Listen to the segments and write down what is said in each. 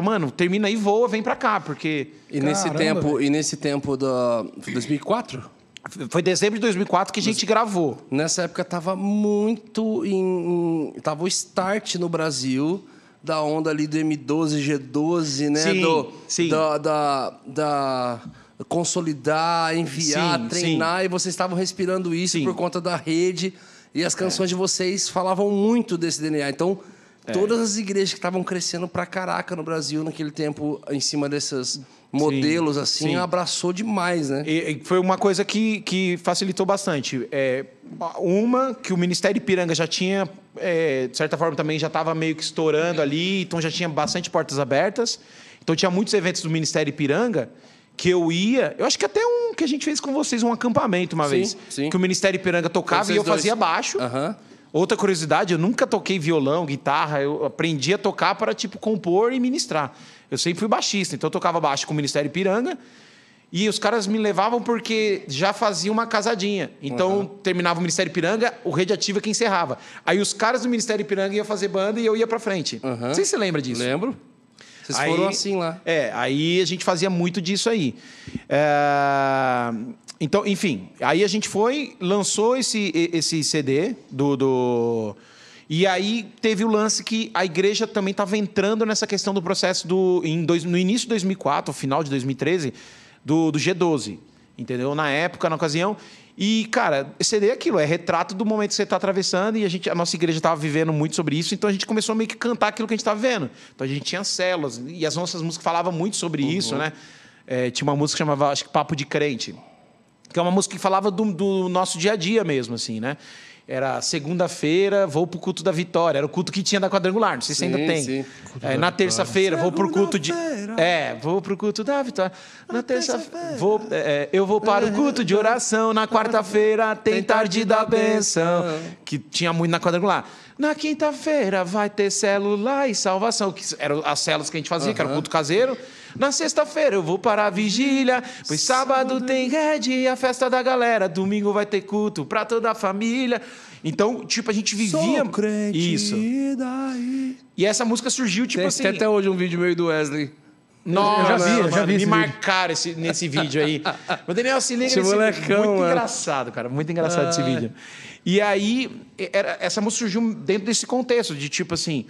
mano, termina aí, voa, vem pra cá, porque... E Caramba, nesse tempo, velho. e nesse tempo da 2004? Foi dezembro de 2004 que a gente Mas, gravou. Nessa época tava muito em, Tava o start no Brasil da onda ali do M12, G12, né? Sim, do, sim. Da, da, da consolidar, enviar, sim, treinar. Sim. E vocês estavam respirando isso por conta da rede. E as canções é. de vocês falavam muito desse DNA. Então... É. Todas as igrejas que estavam crescendo pra caraca no Brasil naquele tempo, em cima dessas modelos sim, assim, sim. abraçou demais, né? E, e foi uma coisa que, que facilitou bastante. É, uma, que o Ministério Piranga já tinha, é, de certa forma, também já estava meio que estourando ali, então já tinha bastante portas abertas. Então tinha muitos eventos do Ministério Piranga que eu ia. Eu acho que até um que a gente fez com vocês, um acampamento uma sim, vez. Que o Ministério Piranga tocava e eu dois. fazia baixo. Aham. Uhum. Outra curiosidade, eu nunca toquei violão, guitarra, eu aprendi a tocar para tipo compor e ministrar. Eu sempre fui baixista, então eu tocava baixo com o Ministério Piranga. E os caras me levavam porque já fazia uma casadinha. Então, uhum. terminava o Ministério Piranga, o Rede Ativa que encerrava. Aí os caras do Ministério Piranga iam fazer banda e eu ia pra frente. Uhum. Não sei se você lembra disso. Lembro. Vocês aí, foram assim lá. É, aí a gente fazia muito disso aí. É, então, enfim, aí a gente foi, lançou esse, esse CD do, do e aí teve o lance que a igreja também estava entrando nessa questão do processo do em dois, no início de 2004, final de 2013, do, do G12 entendeu? Na época, na ocasião. E, cara, CD é aquilo, é retrato do momento que você está atravessando e a, gente, a nossa igreja estava vivendo muito sobre isso, então a gente começou a meio que cantar aquilo que a gente estava tá vendo. Então a gente tinha células e as nossas músicas falavam muito sobre uhum. isso, né? É, tinha uma música que chamava, acho que Papo de Crente, que é uma música que falava do, do nosso dia a dia mesmo, assim, né? Era segunda-feira, vou pro culto da vitória. Era o culto que tinha da quadrangular, não sei se sim, ainda tem. Sim. É, na terça-feira, vou pro culto de. É, vou pro culto da vitória. Na terça-feira. Vou, é, é, eu vou para o culto de oração. Na quarta-feira tem tarde da benção. Que tinha muito na quadrangular. Na quinta-feira vai ter celular e salvação, que eram as células que a gente fazia, uhum. que era o culto caseiro. Na sexta-feira eu vou para a vigília, pois sábado tem red e a festa da galera, domingo vai ter culto para toda a família. Então, tipo, a gente vivia Sou crente, isso. E, daí... e essa música surgiu tipo tem, assim. Tem até hoje um vídeo meio do Wesley nossa, eu já vi, eu já vi. Me marcaram esse, nesse vídeo aí. Mas Daniel se liga esse nesse molecão, Muito mano. engraçado, cara. Muito engraçado ah. esse vídeo. E aí, era, essa música surgiu dentro desse contexto de tipo assim.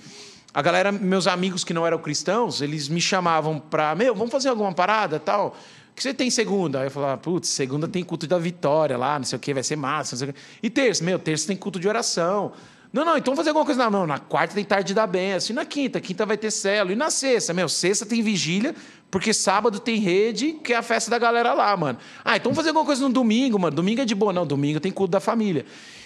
A galera, meus amigos que não eram cristãos, eles me chamavam pra, meu, vamos fazer alguma parada tal. O que você tem segunda? Aí eu falava, putz, segunda tem culto da vitória lá, não sei o que, vai ser massa, não sei o quê. E terça, meu, terça tem culto de oração. Não, não, então vamos fazer alguma coisa. Não, não, na quarta tem tarde da benção, e na quinta? Quinta vai ter celo, e na sexta? Meu, sexta tem vigília, porque sábado tem rede, que é a festa da galera lá, mano. Ah, então vamos fazer alguma coisa no domingo, mano. Domingo é de boa. Não, domingo tem culto da família.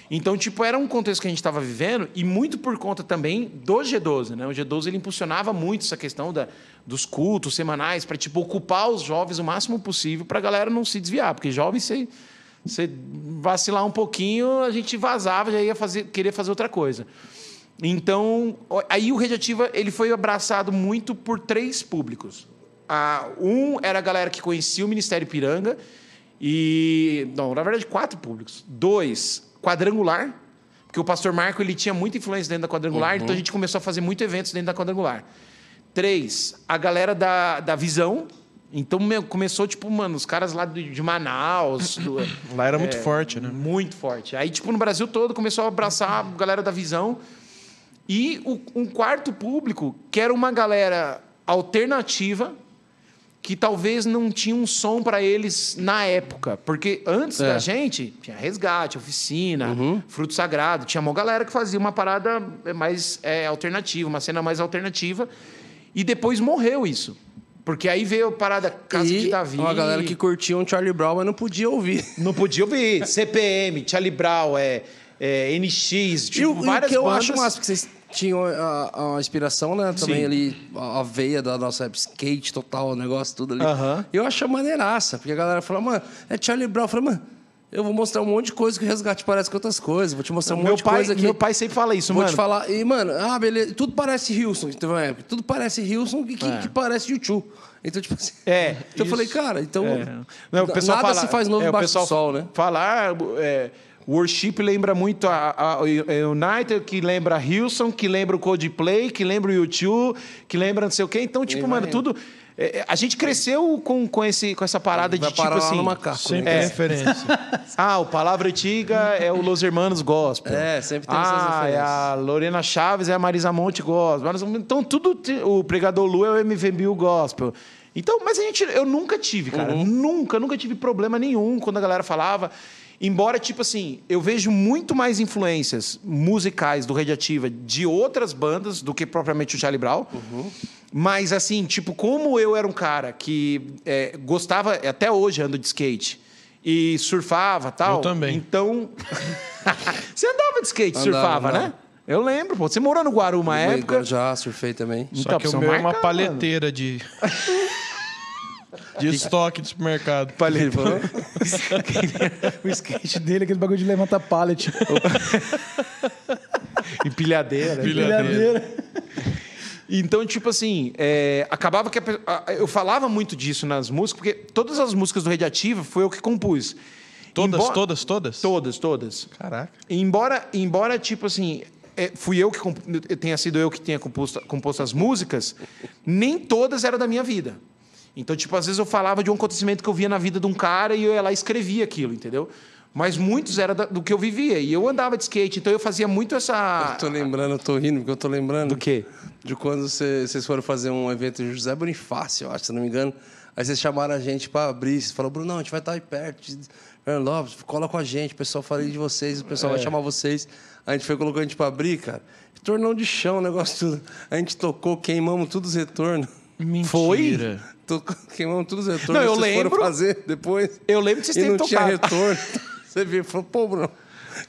Então, tipo, era um contexto que a gente estava vivendo e muito por conta também do G12, né? O G12 ele impulsionava muito essa questão da, dos cultos semanais para tipo ocupar os jovens o máximo possível para a galera não se desviar, porque jovens você você vacilar um pouquinho, a gente vazava, já ia fazer, querer fazer outra coisa. Então, aí o Radiativa ele foi abraçado muito por três públicos. um era a galera que conhecia o Ministério Piranga e não, na verdade quatro públicos. Dois, quadrangular, porque o Pastor Marco ele tinha muita influência dentro da quadrangular, então uhum. então a gente começou a fazer muito eventos dentro da quadrangular. Três, a galera da, da visão, então, meu, começou, tipo, mano, os caras lá de Manaus. Do, lá era é, muito forte, né? Muito forte. Aí, tipo, no Brasil todo começou a abraçar a galera da visão. E o, um quarto público, que era uma galera alternativa, que talvez não tinha um som para eles na época. Porque antes é. da gente, tinha resgate, oficina, uhum. fruto sagrado. Tinha uma galera que fazia uma parada mais é, alternativa, uma cena mais alternativa. E depois morreu isso. Porque aí veio a parada Casa e de Davi. Uma galera que curtia um Charlie Brown, mas não podia ouvir. Não podia ouvir. CPM, Charlie Brown, é, é NX, tipo, e, várias e que eu bandas. acho massa, porque vocês tinham a, a inspiração, né? Também Sim. ali, a, a veia da nossa skate total, o negócio tudo ali. Uh -huh. Eu acho maneiraça, porque a galera fala, mano, é Charlie Brown. Eu falei, mano eu vou mostrar um monte de coisa que o resgate parece com outras coisas. Vou te mostrar um meu monte pai, de coisa aqui. Meu pai sempre fala isso, vou mano. Vou te falar. E, mano, ah, beleza. Tudo parece Hilson, teve uma época. Tudo parece Hilson e que, é. que parece YouTube. Então, tipo assim. É. Então isso. eu falei, cara, então. É. Não, o pessoal nada fala, se faz novo é, embaixo do sol, né? Falar. Ah, é, worship lembra muito a, a, a United, que lembra a Hilson, que lembra o Codeplay, que lembra o YouTube, que lembra não sei o quê. Então, tipo, mano, tudo. É, é, a gente cresceu com, com, esse, com essa parada de tipo assim. Macaco, sempre né? é. referência. ah, o Palavra Antiga é o Los Hermanos Gospel. É, sempre tem ah, essas referências. É a Lorena Chaves é a Marisa Monte Gospel. Então, tudo. O Pregador Lu é o MVB Gospel. Então, mas a gente, eu nunca tive, cara. Uhum. Nunca, nunca tive problema nenhum quando a galera falava. Embora, tipo assim, eu vejo muito mais influências musicais do Radiativa de outras bandas do que propriamente o Charlie Brown. Uhum. Mas, assim, tipo, como eu era um cara que é, gostava, até hoje ando de skate, e surfava tal. Eu também. Então. você andava de skate, andava, surfava, andava. né? Eu lembro, pô. Você morou no Guaru uma eu época. Já surfei também. Então, Só que o é meu é uma paleteira de. De estoque de supermercado. Palheta. o skate dele, é aquele bagulho de levantar pallet. Empilhadeira. Empilhadeira. Empilhadeira. Então, tipo assim, é, acabava que. A, a, eu falava muito disso nas músicas, porque todas as músicas do Radiativa foi eu que compus. Todas, embora, todas, todas? Todas, todas. Caraca. Embora, embora tipo assim, é, fui eu que tenha sido eu que tenha composto, composto as músicas, nem todas eram da minha vida. Então, tipo, às vezes eu falava de um acontecimento que eu via na vida de um cara e eu ia lá e escrevia aquilo, entendeu? Mas muitos era do que eu vivia. E eu andava de skate, então eu fazia muito essa. Eu tô lembrando, eu tô rindo, porque eu tô lembrando. Do quê? De quando vocês foram fazer um evento de José Bonifácio, eu acho, se não me engano. Aí vocês chamaram a gente para abrir. Você falou, Bruno, não, a gente vai estar aí perto. Lopes, cola com a gente, o pessoal falei de vocês, o pessoal é. vai chamar vocês. A gente foi colocando a gente para abrir, cara. Tornão de chão, o negócio tudo. A gente tocou, queimamos todos os retornos. Mentira. Foi? Tocou, queimamos todos os retornos. Não, eu vocês lembro. fazer depois. Eu lembro que vocês têm tocado. E não tinha retorno. Você viu, falou, pô, Bruno,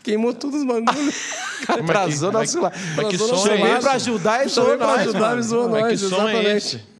queimou todos os bagulhos. Atrasou nosso celular. Mas que som é, é esse? pra ajudar e zoou é pra ajudar, e zoou nós. Mas que som é esse?